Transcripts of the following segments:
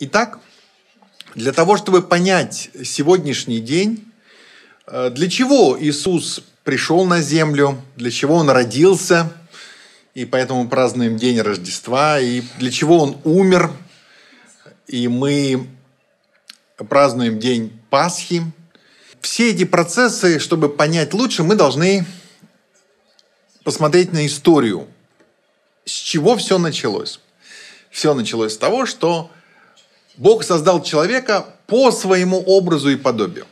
Итак, для того, чтобы понять сегодняшний день, э, для чего Иисус пришел на землю, для чего Он родился, и поэтому празднуем день Рождества, и для чего Он умер, и мы празднуем день Пасхи. Все эти процессы, чтобы понять лучше, мы должны посмотреть на историю, с чего все началось. Все началось с того, что Бог создал человека по своему образу и подобию.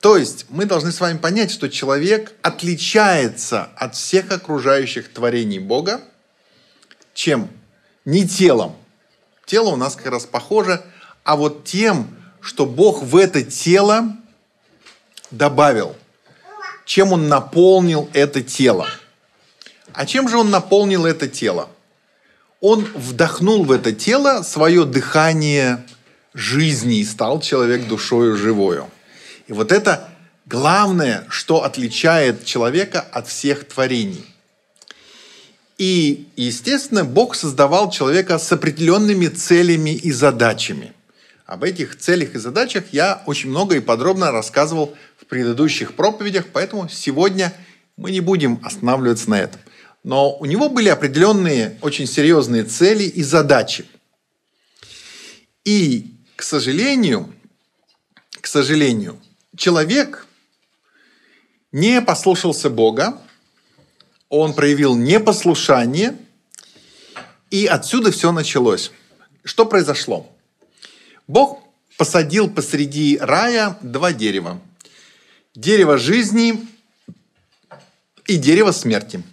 То есть мы должны с вами понять, что человек отличается от всех окружающих творений Бога, чем? Не телом. Тело у нас как раз похоже, а вот тем, что Бог в это тело добавил, чем Он наполнил это тело. А чем же Он наполнил это тело? он вдохнул в это тело свое дыхание жизни и стал человек душою живою. И вот это главное, что отличает человека от всех творений. И, естественно, Бог создавал человека с определенными целями и задачами. Об этих целях и задачах я очень много и подробно рассказывал в предыдущих проповедях, поэтому сегодня мы не будем останавливаться на этом но у него были определенные очень серьезные цели и задачи. И, к сожалению, к сожалению, человек не послушался Бога, он проявил непослушание, и отсюда все началось. Что произошло? Бог посадил посреди рая два дерева. Дерево жизни и дерево смерти –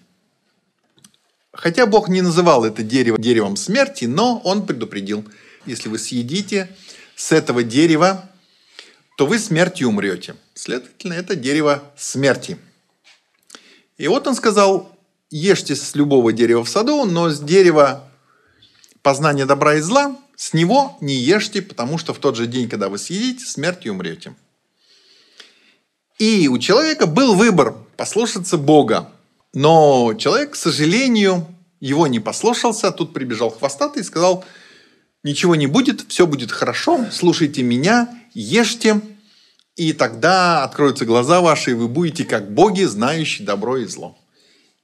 Хотя Бог не называл это дерево деревом смерти, но Он предупредил, если вы съедите с этого дерева, то вы смертью умрете. Следовательно, это дерево смерти. И вот он сказал, ешьте с любого дерева в саду, но с дерева познания добра и зла с него не ешьте, потому что в тот же день, когда вы съедите, смертью умрете. И у человека был выбор послушаться Бога но человек, к сожалению, его не послушался, тут прибежал хвостатый и сказал, ничего не будет, все будет хорошо, слушайте меня, ешьте, и тогда откроются глаза ваши, и вы будете как боги, знающие добро и зло.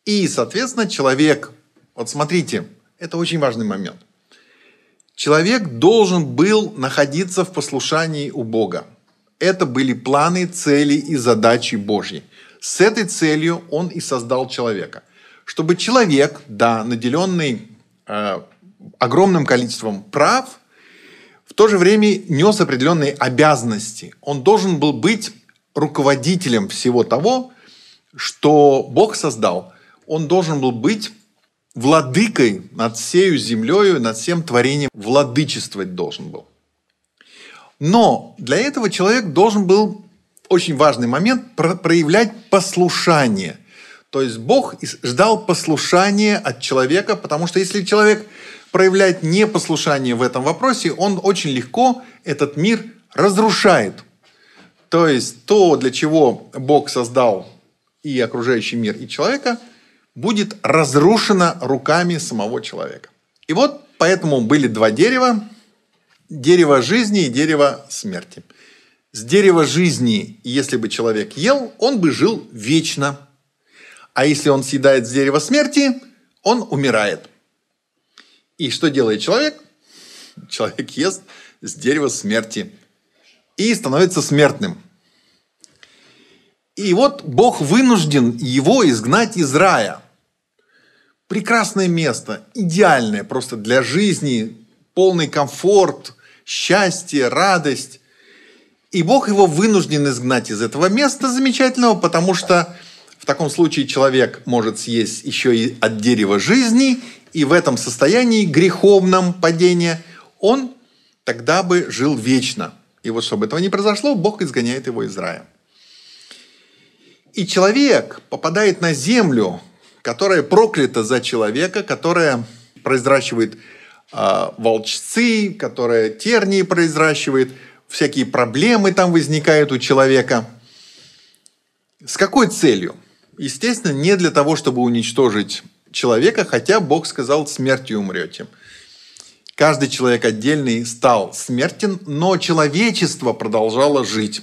И, соответственно, человек, вот смотрите, это очень важный момент. Человек должен был находиться в послушании у Бога. Это были планы, цели и задачи Божьи. С этой целью он и создал человека. Чтобы человек, да, наделенный э, огромным количеством прав, в то же время нес определенные обязанности. Он должен был быть руководителем всего того, что Бог создал. Он должен был быть владыкой над всею землею, над всем творением владычествовать должен был. Но для этого человек должен был очень важный момент, про проявлять послушание. То есть Бог ждал послушания от человека, потому что если человек проявляет непослушание в этом вопросе, он очень легко этот мир разрушает. То есть то, для чего Бог создал и окружающий мир, и человека, будет разрушено руками самого человека. И вот поэтому были два дерева. Дерево жизни и дерево смерти. С дерева жизни, если бы человек ел, он бы жил вечно. А если он съедает с дерева смерти, он умирает. И что делает человек? Человек ест с дерева смерти и становится смертным. И вот Бог вынужден его изгнать из рая. Прекрасное место, идеальное просто для жизни, полный комфорт, счастье, радость. И Бог его вынужден изгнать из этого места замечательного, потому что в таком случае человек может съесть еще и от дерева жизни, и в этом состоянии греховном падения он тогда бы жил вечно. И вот чтобы этого не произошло, Бог изгоняет его из рая. И человек попадает на землю, которая проклята за человека, которая произращивает э, волчцы, которая тернии произращивает – всякие проблемы там возникают у человека. С какой целью? Естественно, не для того, чтобы уничтожить человека, хотя Бог сказал «смертью умрете». Каждый человек отдельный стал смертен, но человечество продолжало жить.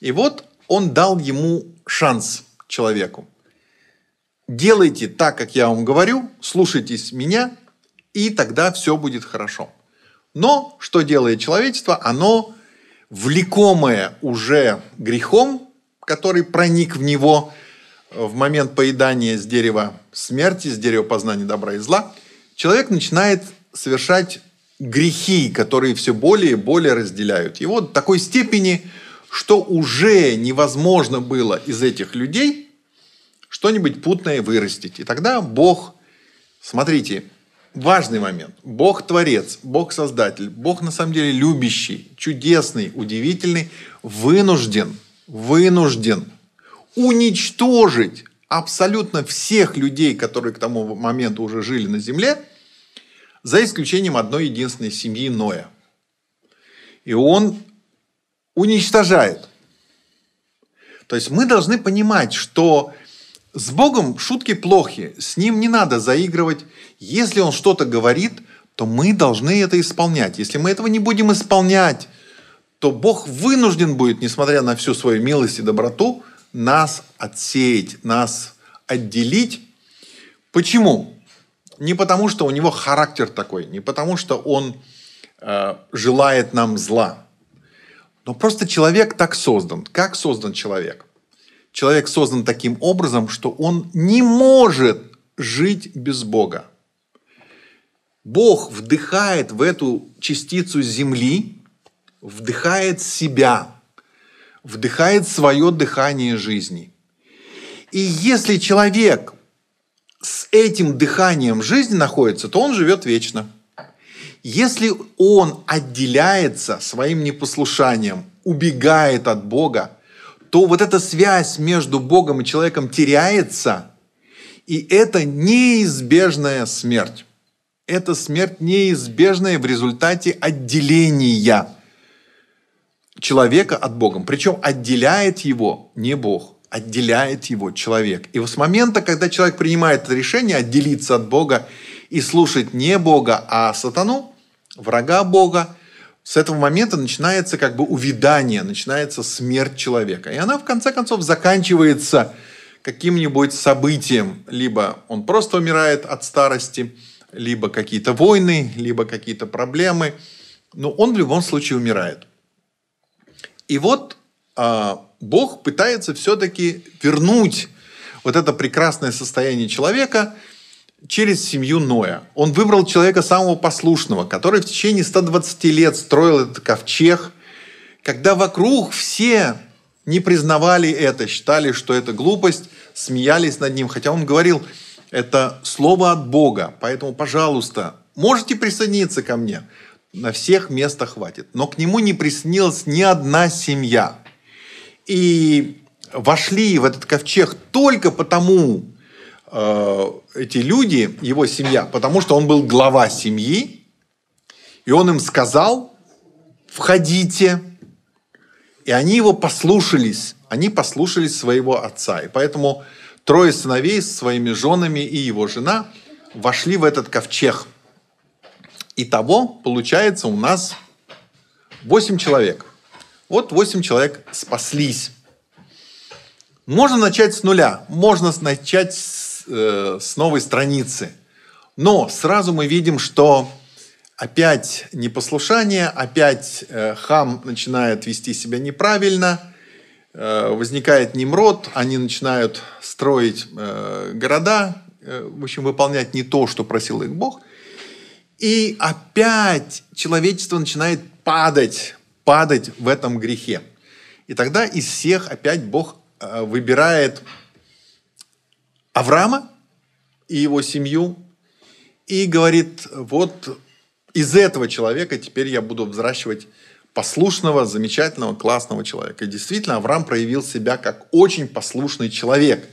И вот он дал ему шанс человеку. Делайте так, как я вам говорю, слушайтесь меня, и тогда все будет хорошо. Но что делает человечество? Оно, влекомое уже грехом, который проник в него э, в момент поедания с дерева смерти, с дерева познания добра и зла, человек начинает совершать грехи, которые все более и более разделяют его до такой степени, что уже невозможно было из этих людей что-нибудь путное вырастить. И тогда Бог, смотрите, важный момент. Бог творец, Бог создатель, Бог на самом деле любящий, чудесный, удивительный, вынужден, вынужден уничтожить абсолютно всех людей, которые к тому моменту уже жили на земле, за исключением одной единственной семьи Ноя. И он уничтожает. То есть мы должны понимать, что с Богом шутки плохи, с ним не надо заигрывать. Если он что-то говорит, то мы должны это исполнять. Если мы этого не будем исполнять, то Бог вынужден будет, несмотря на всю свою милость и доброту, нас отсеять, нас отделить. Почему? Не потому, что у него характер такой, не потому, что он э, желает нам зла. Но просто человек так создан. Как создан человек? человек создан таким образом, что он не может жить без Бога. Бог вдыхает в эту частицу земли, вдыхает себя, вдыхает свое дыхание жизни. И если человек с этим дыханием жизни находится, то он живет вечно. Если он отделяется своим непослушанием, убегает от Бога, то вот эта связь между Богом и человеком теряется, и это неизбежная смерть. Это смерть неизбежная в результате отделения человека от Бога. Причем отделяет его не Бог, отделяет его человек. И с момента, когда человек принимает это решение отделиться от Бога и слушать не Бога, а сатану, врага Бога, с этого момента начинается как бы увядание, начинается смерть человека. И она в конце концов заканчивается каким-нибудь событием. Либо он просто умирает от старости, либо какие-то войны, либо какие-то проблемы. Но он в любом случае умирает. И вот э, Бог пытается все-таки вернуть вот это прекрасное состояние человека – через семью Ноя. Он выбрал человека самого послушного, который в течение 120 лет строил этот ковчег, когда вокруг все не признавали это, считали, что это глупость, смеялись над ним. Хотя он говорил, это слово от Бога, поэтому, пожалуйста, можете присоединиться ко мне. На всех места хватит. Но к нему не присоединилась ни одна семья. И вошли в этот ковчег только потому, Э, эти люди, его семья, потому что он был глава семьи, и он им сказал, входите. И они его послушались, они послушались своего отца. И поэтому трое сыновей с своими женами и его жена вошли в этот ковчег. и того получается, у нас восемь человек. Вот восемь человек спаслись. Можно начать с нуля, можно начать с Э, с новой страницы. Но сразу мы видим, что опять непослушание, опять э, хам начинает вести себя неправильно, э, возникает Немрод, они начинают строить города, в общем, выполнять не то, что просил их Бог. И опять человечество начинает падать, падать в этом грехе. И тогда из всех опять Бог выбирает Авраама и его семью и говорит, вот из этого человека теперь я буду взращивать послушного, замечательного, классного человека. И действительно, Авраам проявил себя как очень послушный человек.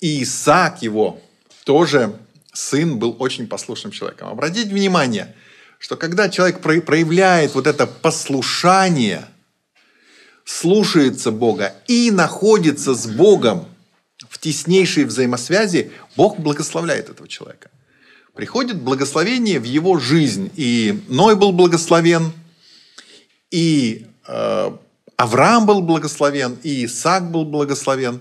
И Исаак его тоже, сын, был очень послушным человеком. Обратите внимание, что когда человек проявляет вот это послушание, слушается Бога и находится с Богом – в теснейшей взаимосвязи Бог благословляет этого человека. Приходит благословение в его жизнь. И Ной был благословен, и э, Авраам был благословен, и Исаак был благословен.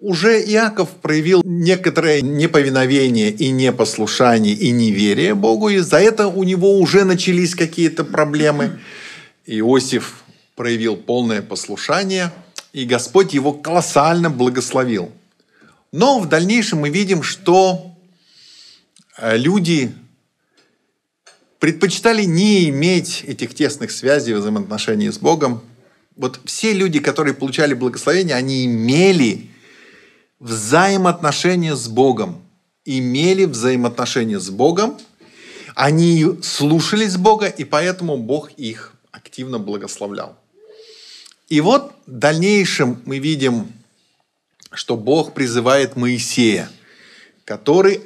Уже Иаков проявил некоторое неповиновение и непослушание и неверие Богу, и за это у него уже начались какие-то проблемы. Иосиф проявил полное послушание, и Господь его колоссально благословил – но в дальнейшем мы видим, что э, люди предпочитали не иметь этих тесных связей взаимоотношений с Богом. Вот все люди, которые получали благословение, они имели взаимоотношения с Богом. Имели взаимоотношения с Богом, они слушались Бога, и поэтому Бог их активно благословлял. И вот в дальнейшем мы видим что Бог призывает Моисея, который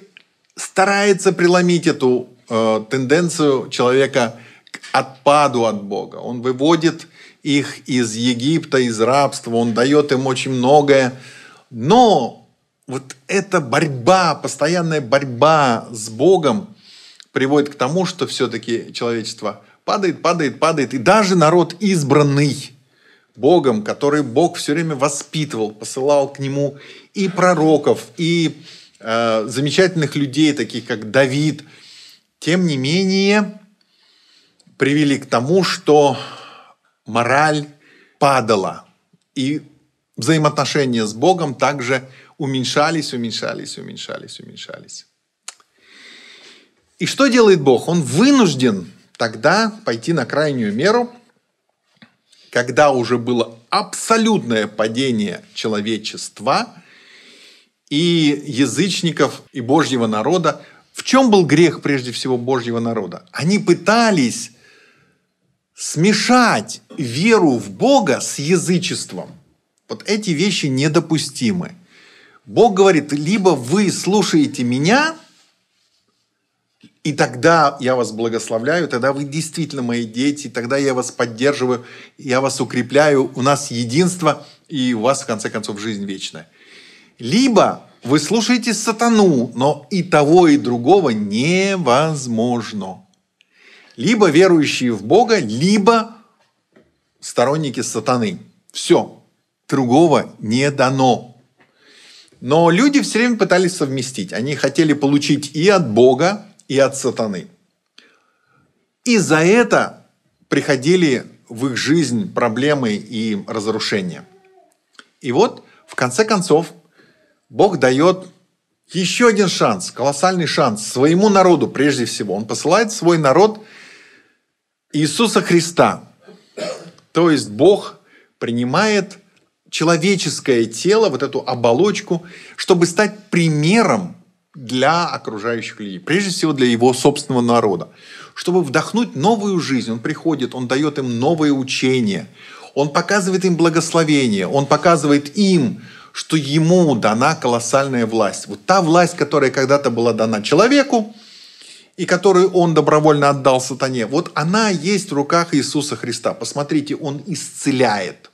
старается преломить эту э, тенденцию человека к отпаду от Бога. Он выводит их из Египта, из рабства, он дает им очень многое. Но вот эта борьба, постоянная борьба с Богом приводит к тому, что все-таки человечество падает, падает, падает. И даже народ избранный – Богом, который Бог все время воспитывал, посылал к нему и пророков, и э, замечательных людей, таких как Давид, тем не менее привели к тому, что мораль падала, и взаимоотношения с Богом также уменьшались, уменьшались, уменьшались, уменьшались. И что делает Бог? Он вынужден тогда пойти на крайнюю меру – когда уже было абсолютное падение человечества и язычников, и Божьего народа, в чем был грех прежде всего Божьего народа? Они пытались смешать веру в Бога с язычеством. Вот эти вещи недопустимы. Бог говорит, либо вы слушаете меня, и тогда я вас благословляю, тогда вы действительно мои дети, тогда я вас поддерживаю, я вас укрепляю, у нас единство, и у вас, в конце концов, жизнь вечная. Либо вы слушаете сатану, но и того, и другого невозможно. Либо верующие в Бога, либо сторонники сатаны. Все, другого не дано. Но люди все время пытались совместить. Они хотели получить и от Бога, и от сатаны. И за это приходили в их жизнь проблемы и разрушения. И вот, в конце концов, Бог дает еще один шанс, колоссальный шанс своему народу прежде всего. Он посылает свой народ Иисуса Христа. То есть Бог принимает человеческое тело, вот эту оболочку, чтобы стать примером для окружающих людей, прежде всего для его собственного народа. Чтобы вдохнуть новую жизнь, он приходит, он дает им новые учения, он показывает им благословение, он показывает им, что ему дана колоссальная власть. Вот та власть, которая когда-то была дана человеку, и которую он добровольно отдал сатане, вот она есть в руках Иисуса Христа. Посмотрите, он исцеляет,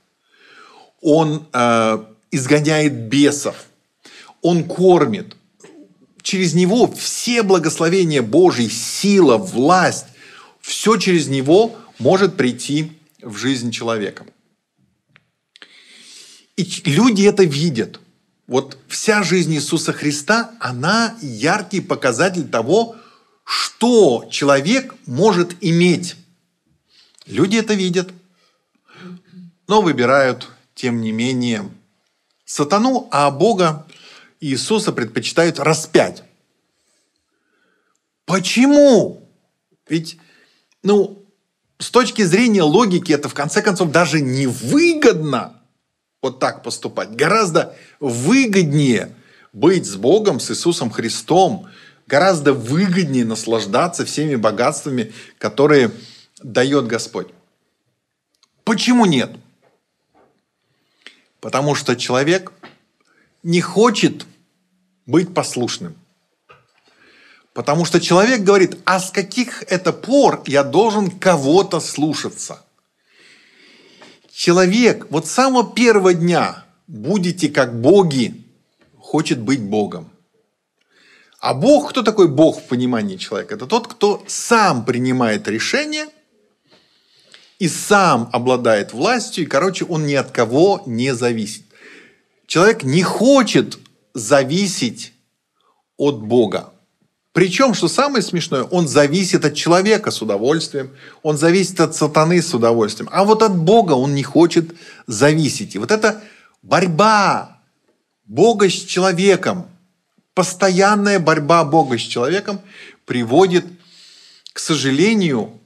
он э, изгоняет бесов, он кормит, Через него все благословения Божьи, сила, власть, все через него может прийти в жизнь человека. И люди это видят. Вот вся жизнь Иисуса Христа, она яркий показатель того, что человек может иметь. Люди это видят, но выбирают, тем не менее, сатану, а Бога Иисуса предпочитают распять. Почему? Ведь, ну, с точки зрения логики, это в конце концов даже невыгодно вот так поступать. Гораздо выгоднее быть с Богом, с Иисусом Христом, гораздо выгоднее наслаждаться всеми богатствами, которые дает Господь. Почему нет? Потому что человек не хочет быть послушным. Потому что человек говорит, а с каких это пор я должен кого-то слушаться? Человек вот с самого первого дня будете как боги, хочет быть Богом. А Бог, кто такой Бог в понимании человека? Это тот, кто сам принимает решение и сам обладает властью, и, короче, он ни от кого не зависит. Человек не хочет зависеть от Бога. Причем, что самое смешное, он зависит от человека с удовольствием, он зависит от сатаны с удовольствием, а вот от Бога он не хочет зависеть. И вот это борьба Бога с человеком, постоянная борьба Бога с человеком приводит, к сожалению,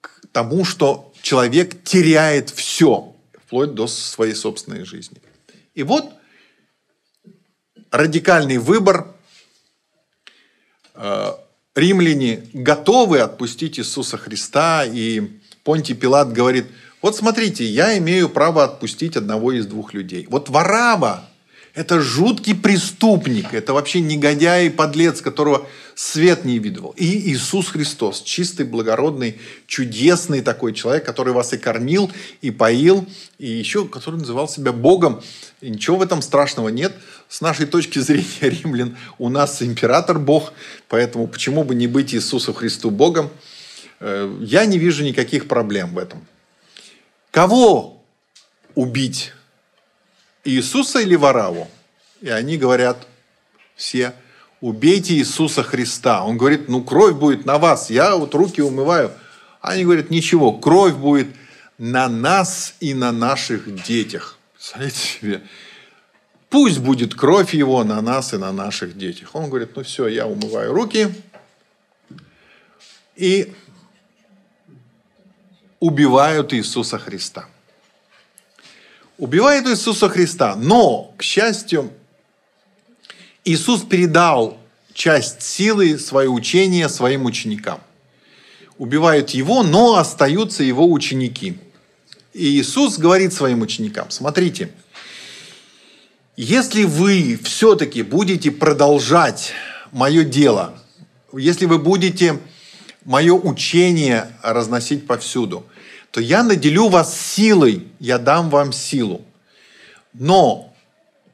к тому, что человек теряет все, вплоть до своей собственной жизни. И вот радикальный выбор. Э, римляне готовы отпустить Иисуса Христа, и Понтий Пилат говорит, вот смотрите, я имею право отпустить одного из двух людей. Вот Варава – это жуткий преступник, это вообще негодяй и подлец, которого свет не видывал. И Иисус Христос – чистый, благородный, чудесный такой человек, который вас и кормил, и поил, и еще который называл себя Богом. И ничего в этом страшного нет – с нашей точки зрения, римлян, у нас император Бог, поэтому почему бы не быть Иисусу Христу Богом? Э, я не вижу никаких проблем в этом. Кого убить? Иисуса или Вараву? И они говорят все, убейте Иисуса Христа. Он говорит, ну кровь будет на вас, я вот руки умываю. Они говорят, ничего, кровь будет на нас и на наших детях. Представляете себе? Пусть будет кровь его на нас и на наших детях. Он говорит, ну все, я умываю руки и убивают Иисуса Христа. Убивают Иисуса Христа, но, к счастью, Иисус передал часть силы, свое учение своим ученикам. Убивают его, но остаются его ученики. И Иисус говорит своим ученикам, смотрите – если вы все-таки будете продолжать мое дело, если вы будете мое учение разносить повсюду, то я наделю вас силой, я дам вам силу. Но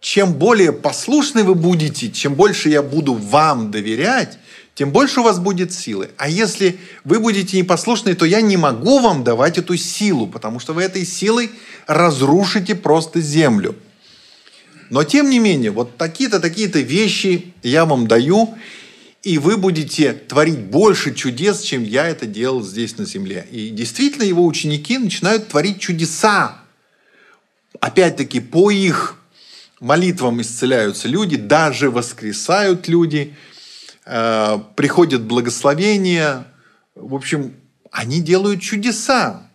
чем более послушны вы будете, чем больше я буду вам доверять, тем больше у вас будет силы. А если вы будете непослушны, то я не могу вам давать эту силу, потому что вы этой силой разрушите просто землю. Но тем не менее, вот такие-то, такие-то вещи я вам даю, и вы будете творить больше чудес, чем я это делал здесь на земле. И действительно его ученики начинают творить чудеса. Опять-таки, по их молитвам исцеляются люди, даже воскресают люди, э, приходят благословения. В общем, они делают чудеса.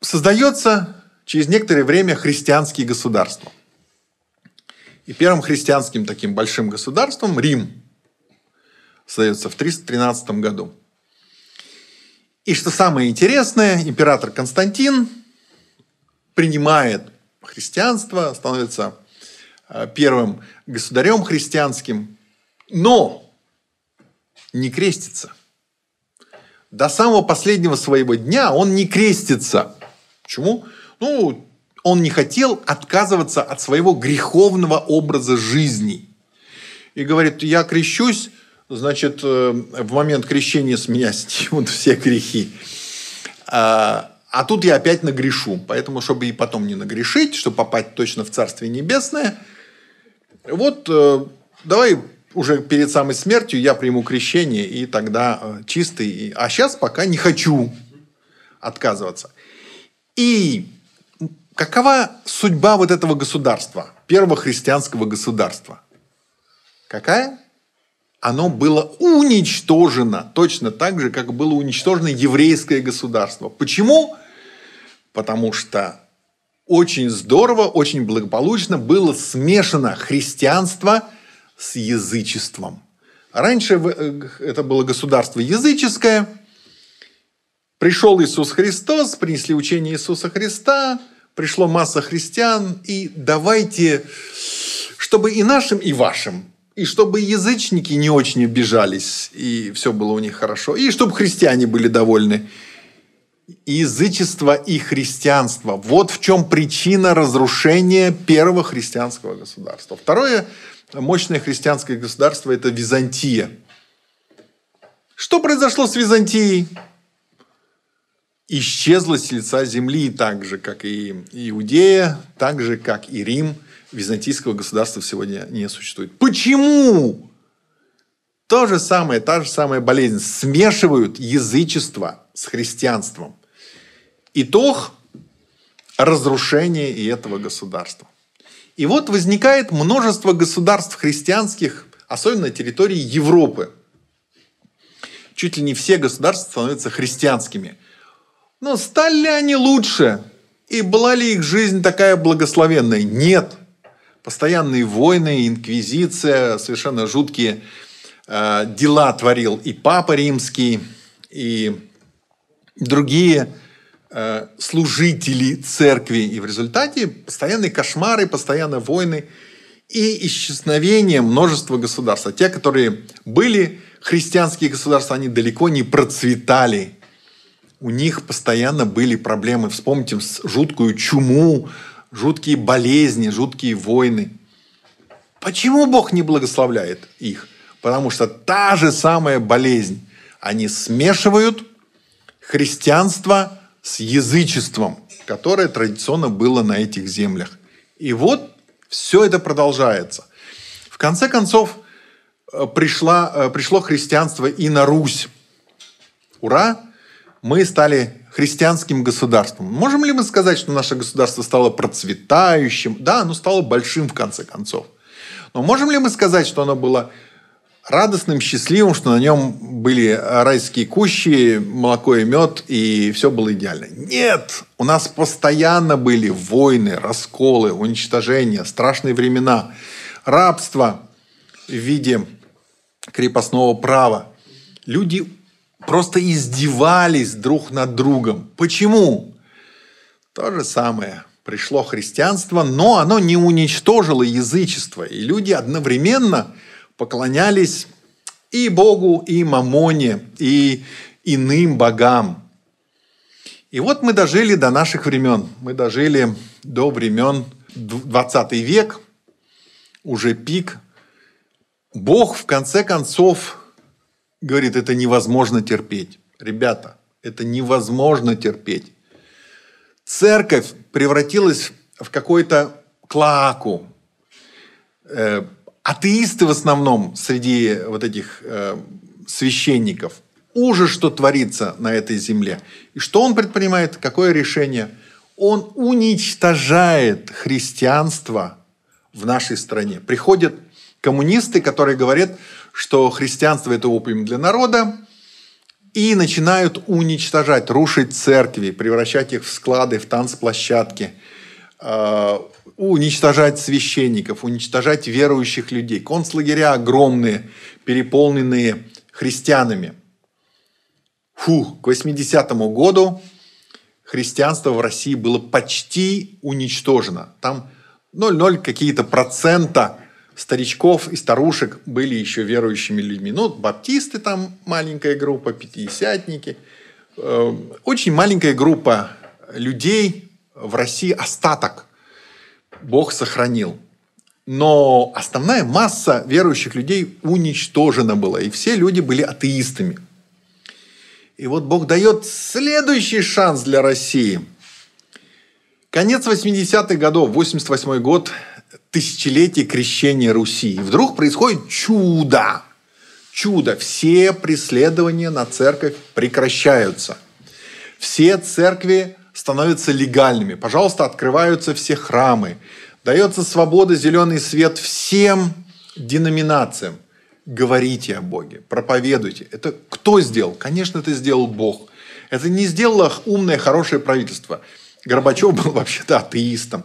Создается через некоторое время христианские государства – и первым христианским таким большим государством Рим создается в 313 году. И что самое интересное, император Константин принимает христианство, становится э, первым государем христианским, но не крестится. До самого последнего своего дня он не крестится. Почему? Ну, он не хотел отказываться от своего греховного образа жизни. И говорит, я крещусь, значит, э, в момент крещения с меня снимут все грехи. А, а тут я опять нагрешу. Поэтому, чтобы и потом не нагрешить, чтобы попасть точно в Царствие Небесное, вот э, давай уже перед самой смертью я приму крещение, и тогда э, чистый. А сейчас пока не хочу отказываться. И Какова судьба вот этого государства, первого христианского государства? Какая? Оно было уничтожено точно так же, как было уничтожено еврейское государство. Почему? Потому что очень здорово, очень благополучно было смешано христианство с язычеством. Раньше э, это было государство языческое. Пришел Иисус Христос, принесли учение Иисуса Христа – пришло масса христиан, и давайте, чтобы и нашим, и вашим, и чтобы язычники не очень обижались, и все было у них хорошо, и чтобы христиане были довольны. Язычество и христианство. Вот в чем причина разрушения первого христианского государства. Второе мощное христианское государство – это Византия. Что произошло с Византией? исчезла с лица земли, так же, как и Иудея, так же, как и Рим. Византийского государства сегодня не существует. Почему? То же самое, та же самая болезнь. Смешивают язычество с христианством. Итог – разрушение и этого государства. И вот возникает множество государств христианских, особенно на территории Европы. Чуть ли не все государства становятся христианскими – но стали ли они лучше? И была ли их жизнь такая благословенная? Нет. Постоянные войны, инквизиция, совершенно жуткие э, дела творил и Папа Римский, и другие э, служители церкви. И в результате постоянные кошмары, постоянные войны и исчезновение множества государств. А те, которые были христианские государства, они далеко не процветали у них постоянно были проблемы. Вспомните жуткую чуму, жуткие болезни, жуткие войны. Почему Бог не благословляет их? Потому что та же самая болезнь. Они смешивают христианство с язычеством, которое традиционно было на этих землях. И вот все это продолжается. В конце концов, э, пришла, э, пришло христианство и на Русь. Ура! мы стали христианским государством. Можем ли мы сказать, что наше государство стало процветающим? Да, оно стало большим в конце концов. Но можем ли мы сказать, что оно было радостным, счастливым, что на нем были райские кущи, молоко и мед, и все было идеально? Нет! У нас постоянно были войны, расколы, уничтожения, страшные времена, рабство в виде крепостного права. Люди просто издевались друг над другом. Почему? То же самое. Пришло христианство, но оно не уничтожило язычество. И люди одновременно поклонялись и Богу, и Мамоне, и иным богам. И вот мы дожили до наших времен. Мы дожили до времен 20 век, уже пик. Бог, в конце концов, говорит, это невозможно терпеть. Ребята, это невозможно терпеть. Церковь превратилась в какой-то клаку. Э, атеисты в основном среди вот этих э, священников. Ужас, что творится на этой земле. И что он предпринимает? Какое решение? Он уничтожает христианство в нашей стране. Приходят коммунисты, которые говорят, что христианство – это опиум для народа, и начинают уничтожать, рушить церкви, превращать их в склады, в танцплощадки, э, уничтожать священников, уничтожать верующих людей. Концлагеря огромные, переполненные христианами. Фу, к 80 году христианство в России было почти уничтожено. Там 0,0 какие-то процента старичков и старушек были еще верующими людьми. Ну, баптисты там маленькая группа, пятидесятники. Э, очень маленькая группа людей в России остаток Бог сохранил. Но основная масса верующих людей уничтожена была, и все люди были атеистами. И вот Бог дает следующий шанс для России. Конец 80-х годов, 88 год, тысячелетие крещения Руси. И вдруг происходит чудо. Чудо. Все преследования на церковь прекращаются. Все церкви становятся легальными. Пожалуйста, открываются все храмы. Дается свобода, зеленый свет всем деноминациям. Говорите о Боге, проповедуйте. Это кто сделал? Конечно, это сделал Бог. Это не сделало умное, хорошее правительство. Горбачев был вообще-то атеистом.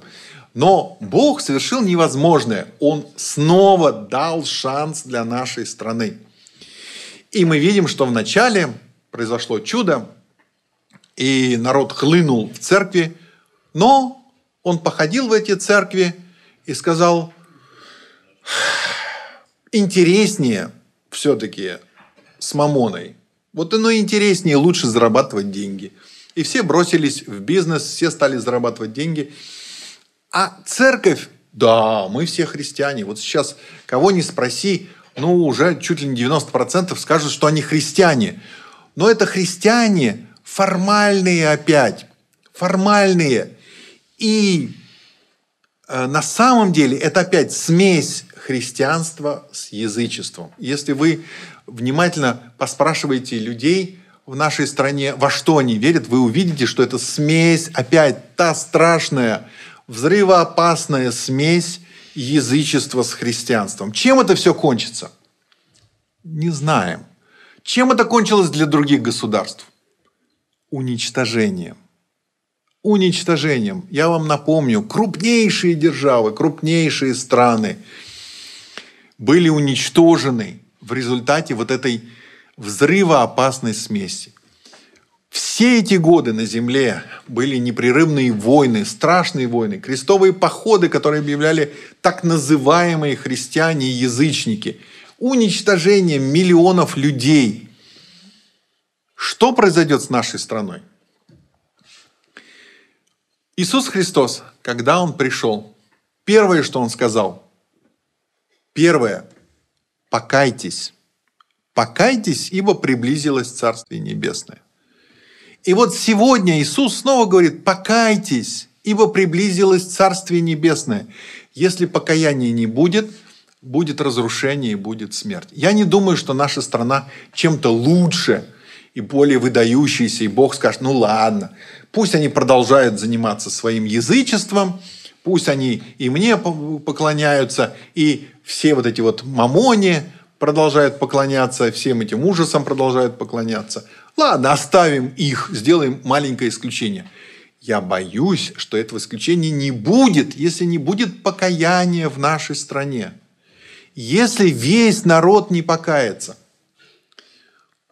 Но Бог совершил невозможное. Он снова дал шанс для нашей страны. И мы видим, что вначале произошло чудо, и народ хлынул в церкви, но он походил в эти церкви и сказал, интереснее все-таки с мамоной. Вот оно интереснее, лучше зарабатывать деньги. И все бросились в бизнес, все стали зарабатывать деньги – а церковь, да, мы все христиане. Вот сейчас кого не спроси, ну, уже чуть ли не 90% скажут, что они христиане. Но это христиане формальные опять, формальные. И э, на самом деле это опять смесь христианства с язычеством. Если вы внимательно поспрашиваете людей в нашей стране, во что они верят, вы увидите, что это смесь опять та страшная взрывоопасная смесь язычества с христианством. Чем это все кончится? Не знаем. Чем это кончилось для других государств? Уничтожением. Уничтожением. Я вам напомню, крупнейшие державы, крупнейшие страны были уничтожены в результате вот этой взрывоопасной смеси. Все эти годы на земле были непрерывные войны, страшные войны, крестовые походы, которые объявляли так называемые христиане-язычники, уничтожение миллионов людей. Что произойдет с нашей страной? Иисус Христос, когда Он пришел, первое, что Он сказал, первое, покайтесь. Покайтесь, ибо приблизилось Царствие Небесное. И вот сегодня Иисус снова говорит, покайтесь, ибо приблизилось Царствие Небесное. Если покаяния не будет, будет разрушение и будет смерть. Я не думаю, что наша страна чем-то лучше и более выдающаяся, и Бог скажет, ну ладно, пусть они продолжают заниматься своим язычеством, пусть они и мне поклоняются, и все вот эти вот мамони продолжают поклоняться, всем этим ужасам продолжают поклоняться, Ладно, оставим их, сделаем маленькое исключение. Я боюсь, что этого исключения не будет, если не будет покаяния в нашей стране. Если весь народ не покается.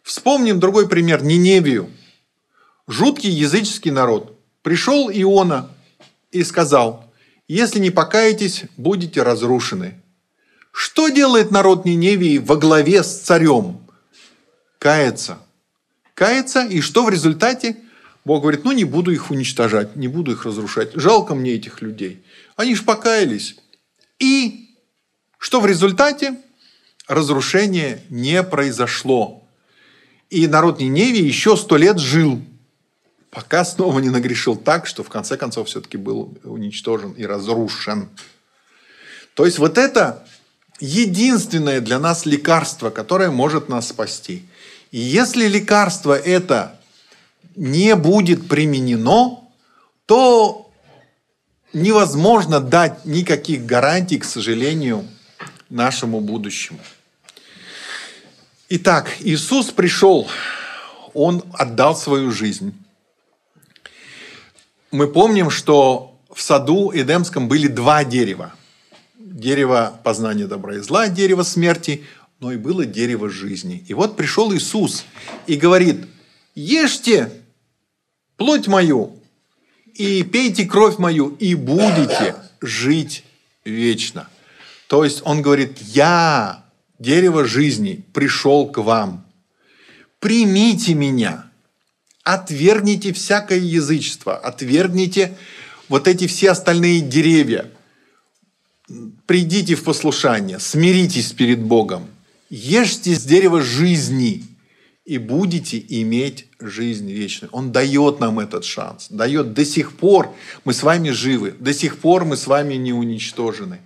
Вспомним другой пример, Ниневию. Жуткий языческий народ. Пришел Иона и сказал, если не покаетесь, будете разрушены. Что делает народ Ниневии во главе с царем? Кается – кается, и что в результате? Бог говорит, ну не буду их уничтожать, не буду их разрушать, жалко мне этих людей. Они же покаялись. И что в результате? Разрушение не произошло. И народ Ниневии еще сто лет жил, пока снова не нагрешил так, что в конце концов все-таки был уничтожен и разрушен. То есть вот это единственное для нас лекарство, которое может нас спасти. И если лекарство это не будет применено, то невозможно дать никаких гарантий, к сожалению, нашему будущему. Итак, Иисус пришел, Он отдал свою жизнь. Мы помним, что в саду Эдемском были два дерева. Дерево познания добра и зла, дерево смерти – но и было дерево жизни. И вот пришел Иисус и говорит, ешьте плоть мою и пейте кровь мою, и будете жить вечно. То есть он говорит, я, дерево жизни, пришел к вам. Примите меня, отвергните всякое язычество, отвергните вот эти все остальные деревья. Придите в послушание, смиритесь перед Богом, Ешьте с дерева жизни, и будете иметь жизнь вечную. Он дает нам этот шанс. Дает до сих пор мы с вами живы, до сих пор мы с вами не уничтожены.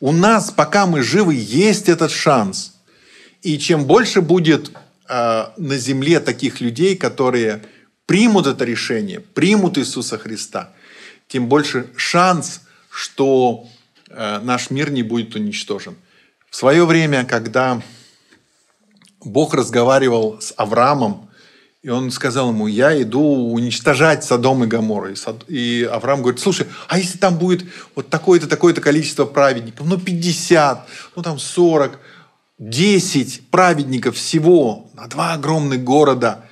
У нас, пока мы живы, есть этот шанс. И чем больше будет э, на земле таких людей, которые примут это решение, примут Иисуса Христа, тем больше шанс, что э, наш мир не будет уничтожен. В свое время, когда Бог разговаривал с Авраамом, и он сказал ему, я иду уничтожать Содом и Гамору. И Авраам говорит, слушай, а если там будет вот такое-то, такое-то количество праведников, ну 50, ну там 40, 10 праведников всего на два огромных города.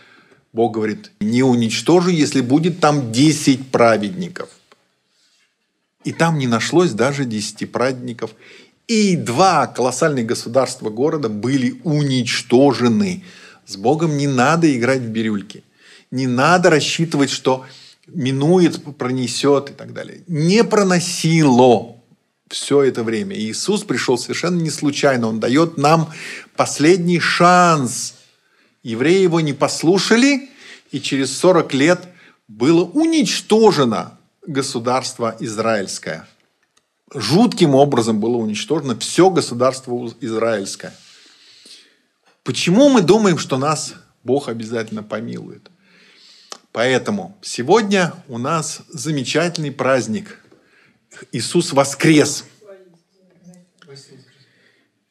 Бог говорит, не уничтожу, если будет там 10 праведников. И там не нашлось даже 10 праведников. И два колоссальных государства города были уничтожены. С Богом не надо играть в бирюльки. Не надо рассчитывать, что минует, пронесет и так далее. Не проносило все это время. Иисус пришел совершенно не случайно. Он дает нам последний шанс. Евреи его не послушали, и через 40 лет было уничтожено государство израильское жутким образом было уничтожено все государство израильское. Почему мы думаем, что нас Бог обязательно помилует? Поэтому сегодня у нас замечательный праздник. Иисус воскрес.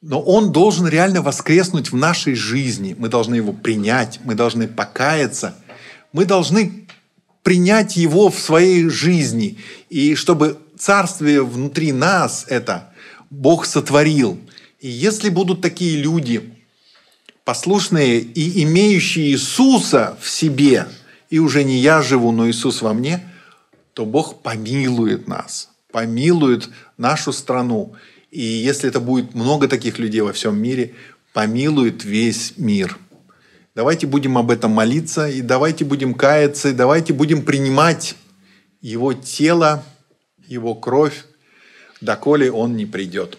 Но Он должен реально воскреснуть в нашей жизни. Мы должны Его принять, мы должны покаяться, мы должны принять Его в своей жизни. И чтобы царствие внутри нас это Бог сотворил. И если будут такие люди, послушные и имеющие Иисуса в себе, и уже не я живу, но Иисус во мне, то Бог помилует нас, помилует нашу страну. И если это будет много таких людей во всем мире, помилует весь мир. Давайте будем об этом молиться, и давайте будем каяться, и давайте будем принимать его тело его кровь, доколе он не придет.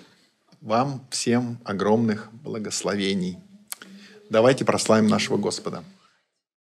Вам всем огромных благословений. Давайте прославим нашего Господа.